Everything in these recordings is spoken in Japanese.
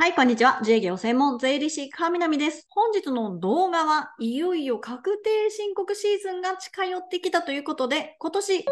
はい、こんにちは。自営業専門税理士、川南です。本日の動画はいよいよ確定申告シーズンが近寄ってきたということで、今年令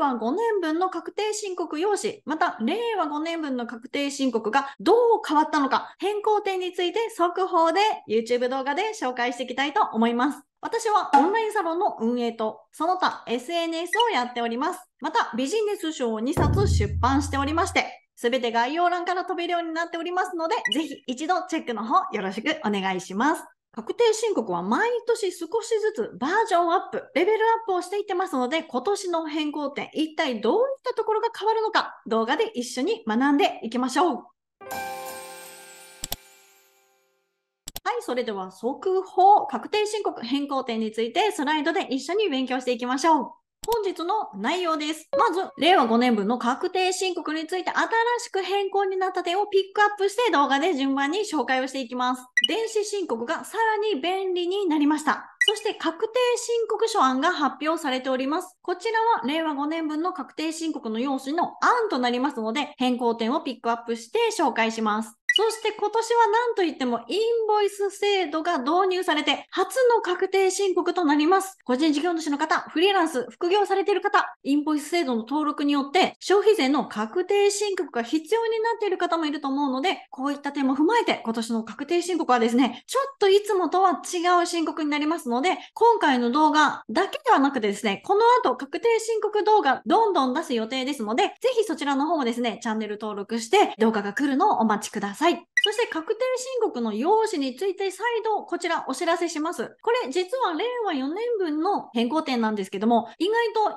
和5年分の確定申告用紙、また令和5年分の確定申告がどう変わったのか、変更点について速報で YouTube 動画で紹介していきたいと思います。私はオンラインサロンの運営と、その他 SNS をやっております。またビジネス書を2冊出版しておりまして、すべて概要欄から飛べるようになっておりますので、ぜひ一度チェックの方よろしくお願いします。確定申告は毎年少しずつバージョンアップ、レベルアップをしていってますので、今年の変更点、一体どういったところが変わるのか、動画で一緒に学んでいきましょう。はい、それでは速報、確定申告変更点についてスライドで一緒に勉強していきましょう。本日の内容です。まず、令和5年分の確定申告について新しく変更になった点をピックアップして動画で順番に紹介をしていきます。電子申告がさらに便利になりました。そして確定申告書案が発表されております。こちらは令和5年分の確定申告の用紙の案となりますので、変更点をピックアップして紹介します。そして今年は何といってもインボイス制度が導入されて初の確定申告となります。個人事業主の方、フリーランス、副業されている方、インボイス制度の登録によって消費税の確定申告が必要になっている方もいると思うので、こういった点も踏まえて今年の確定申告はですね、ちょっといつもとは違う申告になりますので、今回の動画だけではなくてですね、この後確定申告動画どんどん出す予定ですので、ぜひそちらの方もですね、チャンネル登録して動画が来るのをお待ちください。さい。そして確定申告の用紙について再度こちらお知らせします。これ実は令和4年分の変更点なんですけども、意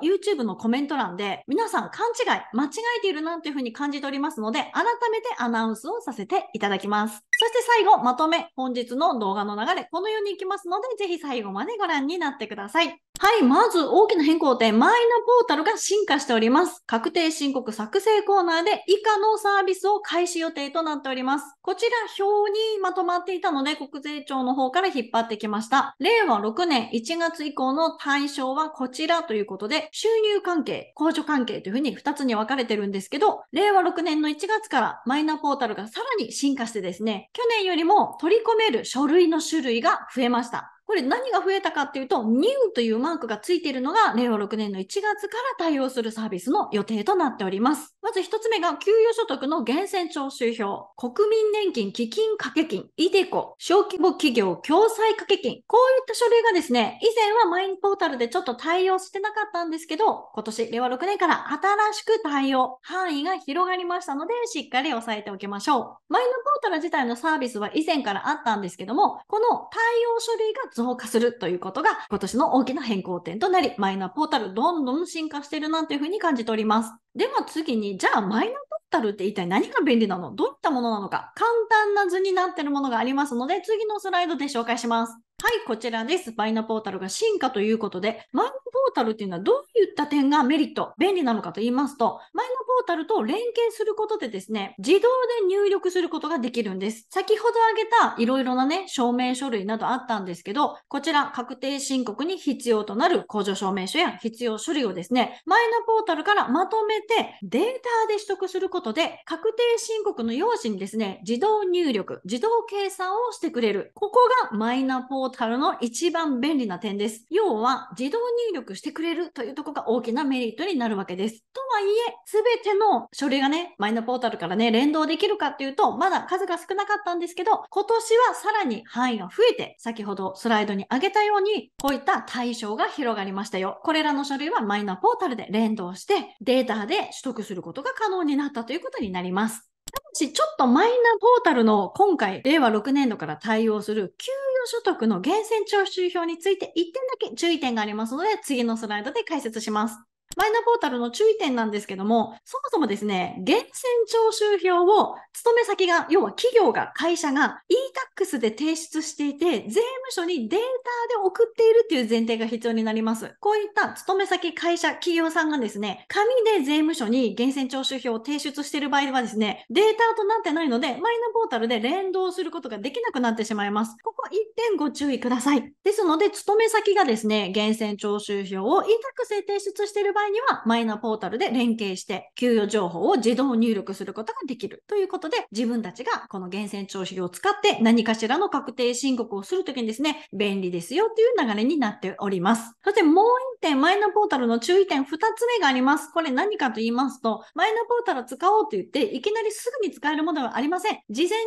外と YouTube のコメント欄で皆さん勘違い、間違えているなとていうふうに感じておりますので、改めてアナウンスをさせていただきます。そして最後、まとめ、本日の動画の流れ、このようにいきますので、ぜひ最後までご覧になってください。はい、まず大きな変更点、マイナポータルが進化しております。確定申告作成コーナーで以下のサービスを開始予定となっております。こちら表にまとまっていたので、国税庁の方から引っ張ってきました。令和6年1月以降の対象はこちらということで、収入関係、控除関係というふうに2つに分かれてるんですけど、令和6年の1月からマイナポータルがさらに進化してですね、去年よりも取り込める書類の種類が増えました。これ何が増えたかっていうと、ニューというマークがついているのが令和6年の1月から対応するサービスの予定となっております。まず一つ目が、給与所得の源泉徴収票、国民年金基金掛け金、イデコ、小規模企業共済掛け金、こういった書類がですね、以前はマインポータルでちょっと対応してなかったんですけど、今年、令和6年から新しく対応、範囲が広がりましたので、しっかり押さえておきましょう。マインポータル自体のサービスは以前からあったんですけども、この対応書類が増加するということが今年の大きな変更点となり、マイナポータルどんどん進化してるなというふうに感じております。では次に、じゃあマイナポータルって一体何が便利なのどういったものなのか簡単な図になってるものがありますので、次のスライドで紹介します。はい、こちらです。マイナポータルが進化ということで、マイナポータルっていうのはどういった点がメリット、便利なのかと言いますと、マイナポータルと連携することでですね、自動で入力することができるんです。先ほど挙げたいろいろなね、証明書類などあったんですけど、こちら確定申告に必要となる控除証明書や必要書類をですね、マイナポータルからまとめてデータで取得することで、確定申告の用紙にですね、自動入力、自動計算をしてくれる。ここがマイナポータルの一番便利な点です。要は、自動入力してくれるというとこが大きなメリットになるわけです。とはいえ、すべての書類がね、マイナポータルからね、連動できるかっていうと、まだ数が少なかったんですけど、今年はさらに範囲が増えて、先ほどスライドに挙げたように、こういった対象が広がりましたよ。これらの書類はマイナポータルで連動して、データで取得することが可能になったということになります。ただし、ちょっとマイナポータルの今回、令和6年度から対応する給所得の源泉徴収票について1点だけ注意点がありますので、次のスライドで解説します。マイナポータルの注意点なんですけども、そもそもですね、源泉徴収票を勤め先が、要は企業が、会社が e-tax で提出していて、税務署にデータで送っているっていう前提が必要になります。こういった勤め先、会社、企業さんがですね、紙で税務署に源泉徴収票を提出している場合はですね、データとなってないので、マイナポータルで連動することができなくなってしまいます。ここ1点ご注意ください。ですので、勤め先がですね、源泉徴収票を e-tax で提出している場合場合には、マイナポータルで連携して、給与情報を自動入力することができるということで、自分たちがこの源泉徴収票を使って何かしらの確定申告をするときにですね、便利ですよという流れになっております。そしてもう1点、マイナポータルの注意点2つ目があります。これ何かと言いますと、マイナポータル使おうと言って、いきなりすぐに使えるものではありません。事前準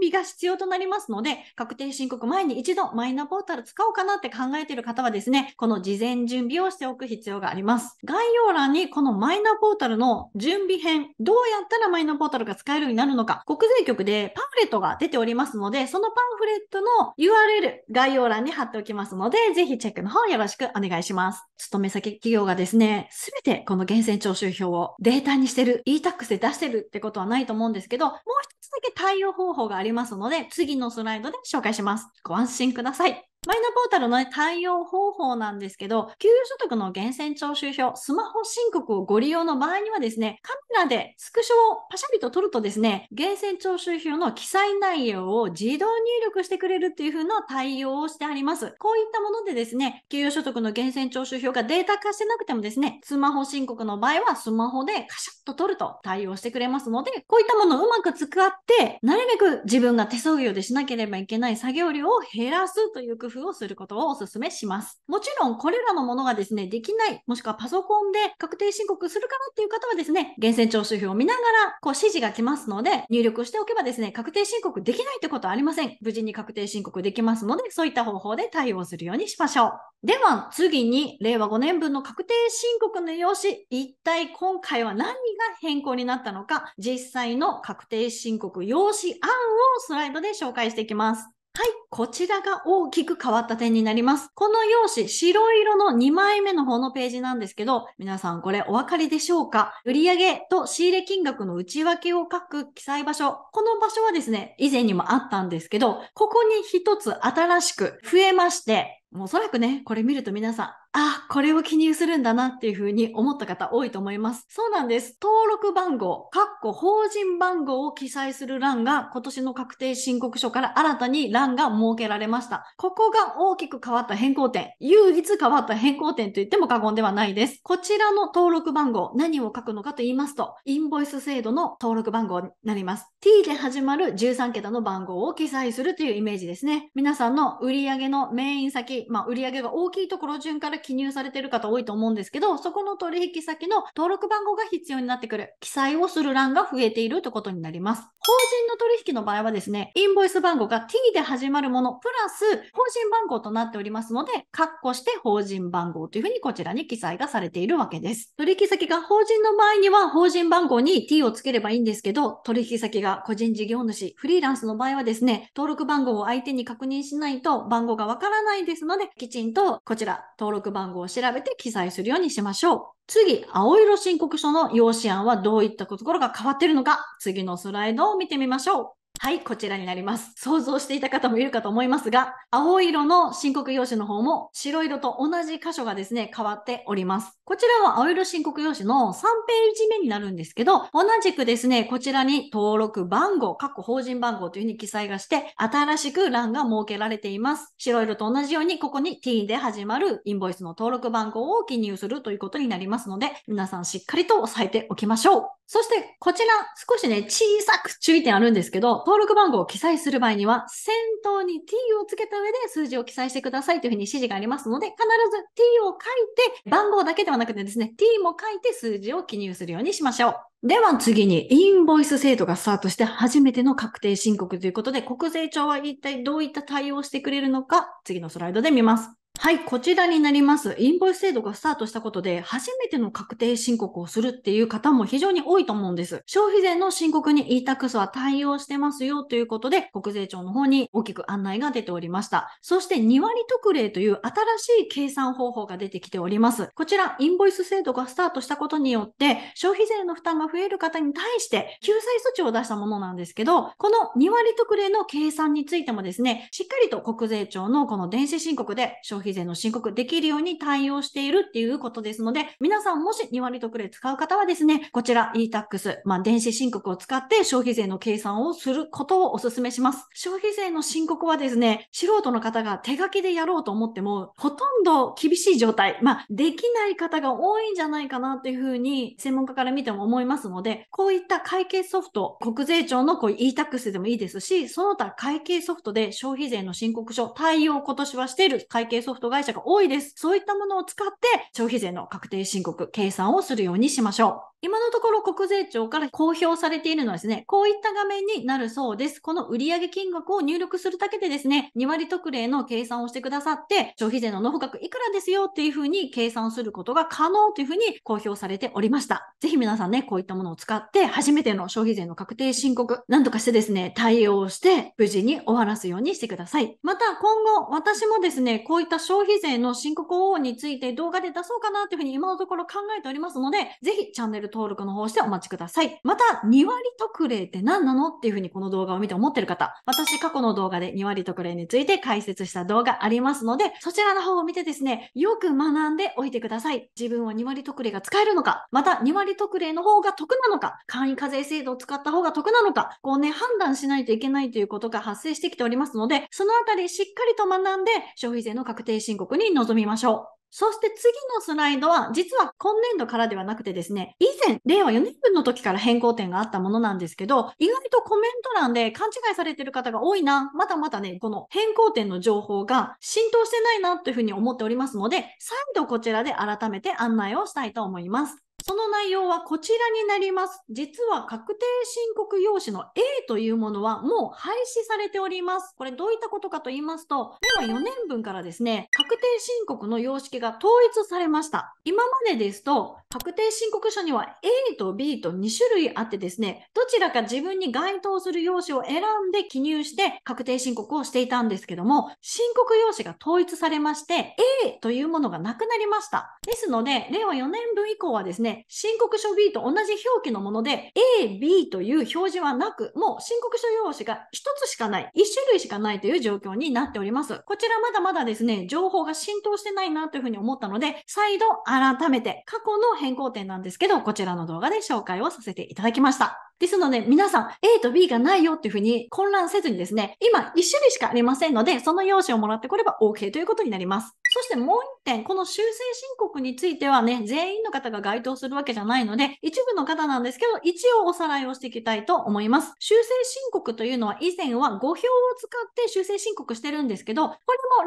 備が必要となりますので、確定申告前に一度マイナポータル使おうかなって考えている方はですね、この事前準備をしておく必要があります。概概要欄にこのマイナポータルの準備編、どうやったらマイナポータルが使えるようになるのか、国税局でパンフレットが出ておりますので、そのパンフレットの URL 概要欄に貼っておきますので、ぜひチェックの方よろしくお願いします。勤め先企業がですね、すべてこの源泉徴収票をデータにしてる、e-tax で出してるってことはないと思うんですけど、もう一つだけ対応方法がありますので、次のスライドで紹介します。ご安心ください。マイナポータルの、ね、対応方法なんですけど、給与所得の源泉徴収票、スマホ申告をご利用の場合にはですね、カメラでスクショをパシャリと撮るとですね、源泉徴収票の記載内容を自動入力してくれるっていう風な対応をしてあります。こういったものでですね、給与所得の源泉徴収票がデータ化してなくてもですね、スマホ申告の場合はスマホでカシャッと撮ると対応してくれますので、こういったものをうまく使って、なるべく自分が手作業でしなければいけない作業量を減らすという工夫夫をすることをお勧めします。もちろん、これらのものがですね、できない、もしくはパソコンで確定申告するかなっていう方はですね、源泉徴収票を見ながら、こう指示が来ますので、入力しておけばですね、確定申告できないってことはありません。無事に確定申告できますので、そういった方法で対応するようにしましょう。では、次に、令和5年分の確定申告の用紙、一体今回は何が変更になったのか、実際の確定申告用紙案をスライドで紹介していきます。はい、こちらが大きく変わった点になります。この用紙、白色の2枚目の方のページなんですけど、皆さんこれお分かりでしょうか売上と仕入れ金額の内訳を書く記載場所。この場所はですね、以前にもあったんですけど、ここに一つ新しく増えまして、もうおそらくね、これ見ると皆さん、あ、これを記入するんだなっていうふうに思った方多いと思います。そうなんです。登録番号、括弧法人番号を記載する欄が今年の確定申告書から新たに欄が設けられました。ここが大きく変わった変更点、唯一変わった変更点と言っても過言ではないです。こちらの登録番号、何を書くのかと言いますと、インボイス制度の登録番号になります。t で始まる13桁の番号を記載するというイメージですね。皆さんの売上のメイン先、まあ、売上が大きいところ順から記入されてる方多いと思うんですけど、そこの取引先の登録番号が必要になってくる、記載をする欄が増えているということになります。法人の取引の場合はですね、インボイス番号が T で始まるもの、プラス法人番号となっておりますので、括弧して法人番号というふうにこちらに記載がされているわけです。取引先が法人の場合には法人番号に T をつければいいんですけど、取引先が個人事業主、フリーランスの場合はですね、登録番号を相手に確認しないと番号がわからないですので、きちんとこちら登録番号を調べて記載するようにしましょう。次、青色申告書の用紙案はどういったところが変わっているのか、次のスライドを見てみましょう。はい、こちらになります。想像していた方もいるかと思いますが、青色の申告用紙の方も白色と同じ箇所がですね、変わっております。こちらは青色申告用紙の3ページ目になるんですけど、同じくですね、こちらに登録番号、各法人番号というふうに記載がして、新しく欄が設けられています。白色と同じように、ここに t で始まるインボイスの登録番号を記入するということになりますので、皆さんしっかりと押さえておきましょう。そして、こちら、少しね、小さく注意点あるんですけど、登録番号を記載する場合には、先頭に t をつけた上で数字を記載してくださいというふうに指示がありますので、必ず t を書いて、番号だけではなくてですね、t も書いて数字を記入するようにしましょう。では次に、インボイス制度がスタートして初めての確定申告ということで、国税庁は一体どういった対応をしてくれるのか、次のスライドで見ます。はい、こちらになります。インボイス制度がスタートしたことで、初めての確定申告をするっていう方も非常に多いと思うんです。消費税の申告に e-tax は対応してますよということで、国税庁の方に大きく案内が出ておりました。そして2割特例という新しい計算方法が出てきております。こちら、インボイス制度がスタートしたことによって、消費税の負担が増える方に対して救済措置を出したものなんですけど、この2割特例の計算についてもですね、しっかりと国税庁のこの電子申告で消費費税の申告できるように対応しているっていうことですので、皆さんもし2割特例使う方はですね、こちら e-tax、まあ、電子申告を使って消費税の計算をすることをお勧めします。消費税の申告はですね、素人の方が手書きでやろうと思っても、ほとんど厳しい状態、まあ、できない方が多いんじゃないかなっていうふうに、専門家から見ても思いますので、こういった会計ソフト、国税庁のこう e-tax でもいいですし、その他会計ソフトで消費税の申告書対応今年はしている会計ソフトフト会社が多いです。そういったものを使って消費税の確定申告、計算をするようにしましょう。今のところ国税庁から公表されているのはですね、こういった画面になるそうです。この売上金額を入力するだけでですね、2割特例の計算をしてくださって、消費税の納付額いくらですよっていうふうに計算することが可能というふうに公表されておりました。ぜひ皆さんね、こういったものを使って初めての消費税の確定申告、なんとかしてですね、対応して無事に終わらすようにしてください。また今後、私もですね、こういった消費税の申告方法について動画で出そうかなというふうに今のところ考えておりますので、ぜひチャンネル登登録の方してお待ちください。また、2割特例って何なのっていうふうにこの動画を見て思ってる方、私過去の動画で2割特例について解説した動画ありますので、そちらの方を見てですね、よく学んでおいてください。自分は2割特例が使えるのか、また2割特例の方が得なのか、簡易課税制度を使った方が得なのか、こうね、判断しないといけないということが発生してきておりますので、そのあたりしっかりと学んで、消費税の確定申告に臨みましょう。そして次のスライドは、実は今年度からではなくてですね、以前、令和4年分の時から変更点があったものなんですけど、意外とコメント欄で勘違いされてる方が多いな、またまたね、この変更点の情報が浸透してないなというふうに思っておりますので、再度こちらで改めて案内をしたいと思います。その内容はこちらになります。実は確定申告用紙の A というものはもう廃止されております。これどういったことかと言いますと、令和4年分からですね、確定申告の様式が統一されました。今までですと、確定申告書には A と B と2種類あってですね、どちらか自分に該当する用紙を選んで記入して確定申告をしていたんですけども、申告用紙が統一されまして、A というものがなくなりました。ですので、令和4年分以降はですね、申告書 B と同じ表記のもので、A、B という表示はなく、もう申告書用紙が1つしかない、1種類しかないという状況になっております。こちらまだまだですね、情報が浸透してないなというふうに思ったので、再度改めて過去の変更点なんですけど、こちらの動画で紹介をさせていただきました。ですので、皆さん、A と B がないよっていうふうに混乱せずにですね、今1種類しかありませんので、その用紙をもらってこれば OK ということになります。そしてもう一点、この修正申告についてはね、全員の方が該当するわけじゃないので、一部の方なんですけど、一応おさらいをしていきたいと思います。修正申告というのは以前は5票を使って修正申告してるんですけど、こ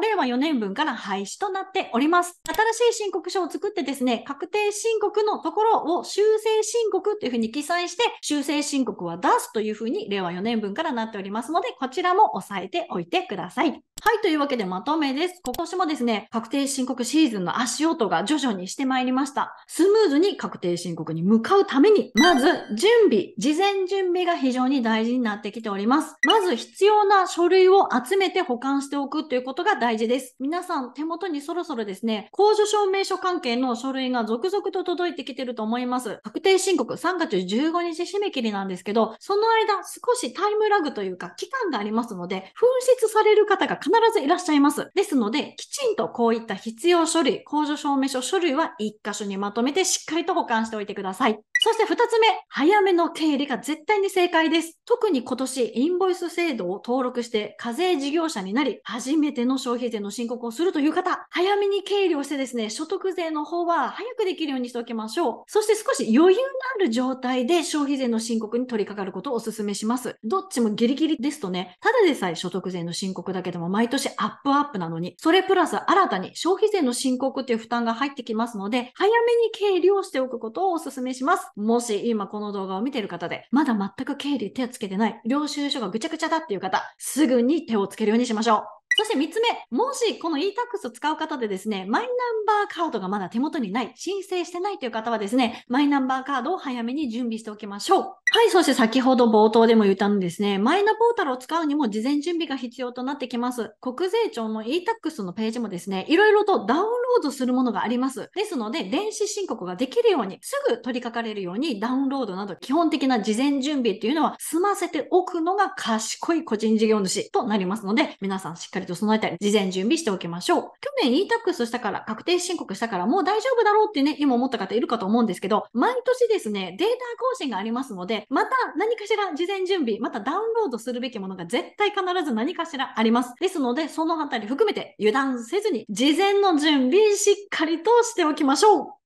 れも令和4年分から廃止となっております。新しい申告書を作ってですね、確定申告のところを修正申告というふうに記載して、修正申告は出すというふうに令和4年分からなっておりますので、こちらも押さえておいてください。はい、というわけでまとめです。今年もですね、確定申告シーズンの足音が徐々にしてまいりました。スムーズに確定申告に向かうために、まず準備、事前準備が非常に大事になってきております。まず必要な書類を集めて保管しておくということが大事です。皆さん手元にそろそろですね、控除証明書関係の書類が続々と届いてきてると思います。確定申告3月15日締め切りなんですけど、その間少しタイムラグというか期間がありますので、紛失される方が必ずいらっしゃいます。ですので、きちんとこういった必要書類、控除証明書書類は1箇所にまとめてしっかりと保管しておいてください。そして2つ目、早めの経理が絶対に正解です。特に今年、インボイス制度を登録して課税事業者になり、初めての消費税の申告をするという方、早めに経理をしてですね、所得税の方は早くできるようにしておきましょう。そして少し余裕のある状態で消費税の申告に取り掛かることをお勧めします。どっちもギリギリですとね、ただでさえ所得税の申告だけでも毎年アップアップなのに、それプラス新たに消費税の申告っていう負担が入ってきますので、早めに経理をしておくことをお勧めします。もし今この動画を見ている方で、まだ全く経理手をつけてない、領収書がぐちゃぐちゃだっていう方、すぐに手をつけるようにしましょう。そして3つ目、もしこの e-tax を使う方でですね、マイナンバーカードがまだ手元にない、申請してないという方はですね、マイナンバーカードを早めに準備しておきましょう。はい、そして先ほど冒頭でも言ったんですね、マイナポータルを使うにも事前準備が必要となってきます。国税庁の e-tax のページもですね、いろいろとダウンロードするものがあります。ですので、電子申告ができるように、すぐ取り掛かれるようにダウンロードなど基本的な事前準備っていうのは済ませておくのが賢い個人事業主となりますので、皆さんしっかりとと備えたり、事前準備しておきましょう。去年 e-tax したから、確定申告したから、もう大丈夫だろうってね、今思った方いるかと思うんですけど、毎年ですね、データ更新がありますので、また何かしら事前準備、またダウンロードするべきものが絶対必ず何かしらあります。ですので、そのあたり含めて油断せずに、事前の準備しっかりとしておきましょう。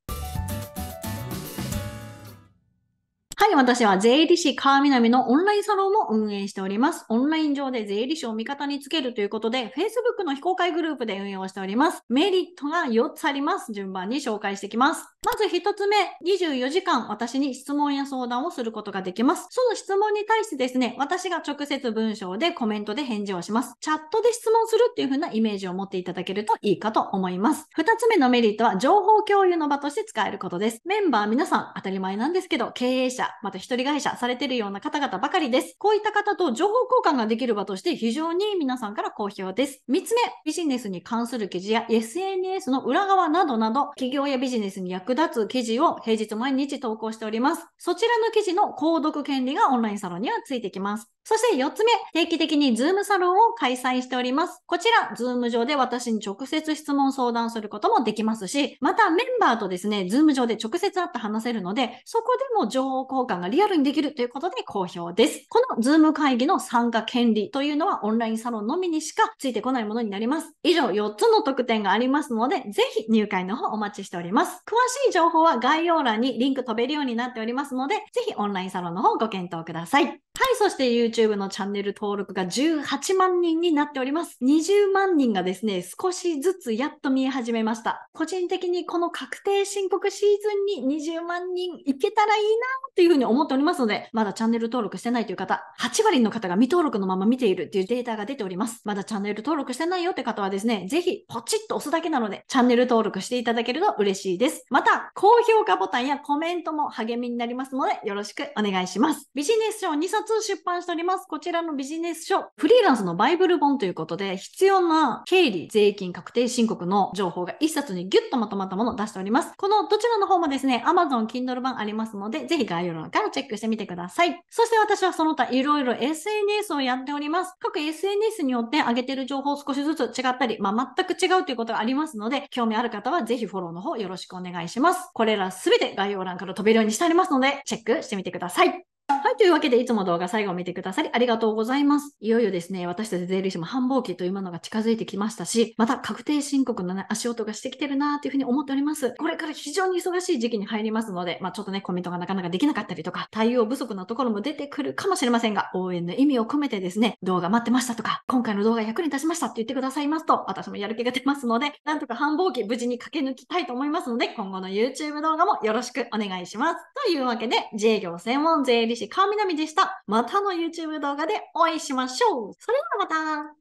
はい、私は税理士川南のオンラインサロンも運営しております。オンライン上で税理士を味方につけるということで、Facebook の非公開グループで運用をしております。メリットが4つあります。順番に紹介していきます。まず1つ目、24時間私に質問や相談をすることができます。その質問に対してですね、私が直接文章でコメントで返事をします。チャットで質問するっていう風なイメージを持っていただけるといいかと思います。2つ目のメリットは情報共有の場として使えることです。メンバー皆さん当たり前なんですけど、経営者者、また一人会社されてるような方々ばかりです。こういった方と情報交換ができる場として非常に皆さんから好評です。3つ目、ビジネスに関する記事や SNS の裏側などなど、企業やビジネスに役立つ記事を平日毎日投稿しております。そちらの記事の購読権利がオンラインサロンにはついてきます。そして4つ目、定期的にズームサロンを開催しております。こちら、ズーム上で私に直接質問相談することもできますし、またメンバーとですね、ズーム上で直接会って話せるので、そこでも情報交換がリアルにできるということで好評です。このズーム会議の参加権利というのはオンラインサロンのみにしかついてこないものになります。以上4つの特典がありますので、ぜひ入会の方お待ちしております。詳しい情報は概要欄にリンク飛べるようになっておりますので、ぜひオンラインサロンの方ご検討ください。はい、そして YouTube のチャンネル登録が18万人になっております。20万人がですね、少しずつやっと見え始めました。個人的にこの確定申告シーズンに20万人いけたらいいなっていうふうに思っておりますので、まだチャンネル登録してないという方、8割の方が未登録のまま見ているというデータが出ております。まだチャンネル登録してないよって方はですね、ぜひポチッと押すだけなので、チャンネル登録していただけると嬉しいです。また、高評価ボタンやコメントも励みになりますので、よろしくお願いします。ビジネス書を2冊出版しておりります。こちらのビジネス書、フリーランスのバイブル本ということで、必要な経理、税金、確定申告の情報が一冊にギュッとまとまったものを出しております。このどちらの方もですね、Amazon Kindle 版ありますので、ぜひ概要欄からチェックしてみてください。そして私はその他いろいろ SNS をやっております。各 SNS によって上げてる情報少しずつ違ったり、まあ、全く違うということがありますので、興味ある方はぜひフォローの方よろしくお願いします。これらすべて概要欄から飛べるようにしてありますので、チェックしてみてください。はい。というわけで、いつも動画最後を見てくださりありがとうございます。いよいよですね、私たち税理士も繁忙期というものが近づいてきましたし、また確定申告の、ね、足音がしてきてるなというふうに思っております。これから非常に忙しい時期に入りますので、まあ、ちょっとね、コメントがなかなかできなかったりとか、対応不足なところも出てくるかもしれませんが、応援の意味を込めてですね、動画待ってましたとか、今回の動画役に立ちましたって言ってくださいますと、私もやる気が出ますので、なんとか繁忙期無事に駆け抜きたいと思いますので、今後の YouTube 動画もよろしくお願いします。というわけで、自営業専門税理士理士川南でした。またの YouTube 動画でお会いしましょう。それではまた。